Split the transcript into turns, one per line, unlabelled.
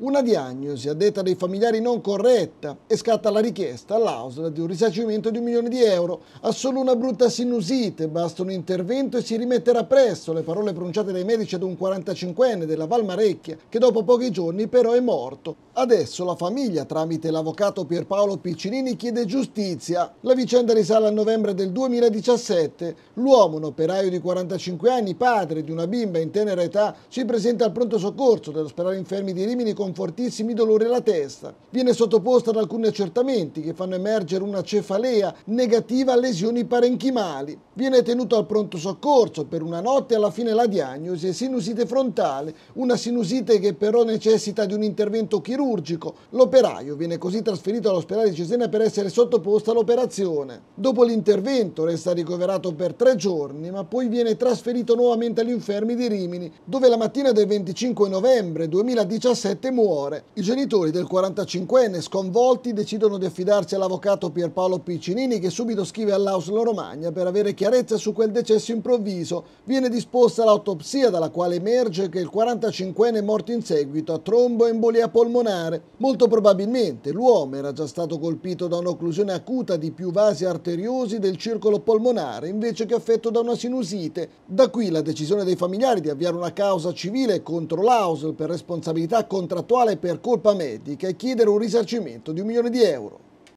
Una diagnosi a detta dei familiari non corretta e scatta la richiesta all'AUSL di un risarcimento di un milione di euro. Ha solo una brutta sinusite, basta un intervento e si rimetterà presto. Le parole pronunciate dai medici ad un 45enne della Valmarecchia, che dopo pochi giorni però è morto. Adesso la famiglia, tramite l'avvocato Pierpaolo Piccinini, chiede giustizia. La vicenda risale a novembre del 2017. L'uomo, un operaio di 45 anni, padre di una bimba in tenera età, si presenta al pronto soccorso dell'ospedale infermi di Rimini con con fortissimi dolori alla testa. Viene sottoposta ad alcuni accertamenti che fanno emergere una cefalea negativa a lesioni parenchimali. Viene tenuto al pronto soccorso per una notte e alla fine la diagnosi è sinusite frontale, una sinusite che però necessita di un intervento chirurgico. L'operaio viene così trasferito all'ospedale di Cesena per essere sottoposto all'operazione. Dopo l'intervento resta ricoverato per tre giorni, ma poi viene trasferito nuovamente agli infermi di Rimini, dove la mattina del 25 novembre 2017 muore muore. I genitori del 45enne sconvolti decidono di affidarsi all'avvocato Pierpaolo Piccinini che subito scrive all'Auslo Romagna per avere chiarezza su quel decesso improvviso. Viene disposta l'autopsia dalla quale emerge che il 45enne è morto in seguito a tromboembolia polmonare. Molto probabilmente l'uomo era già stato colpito da un'occlusione acuta di più vasi arteriosi del circolo polmonare invece che affetto da una sinusite. Da qui la decisione dei familiari di avviare una causa civile contro l'Auslo per responsabilità contrattuale contrattuale per colpa medica e chiedere un risarcimento di un milione di euro.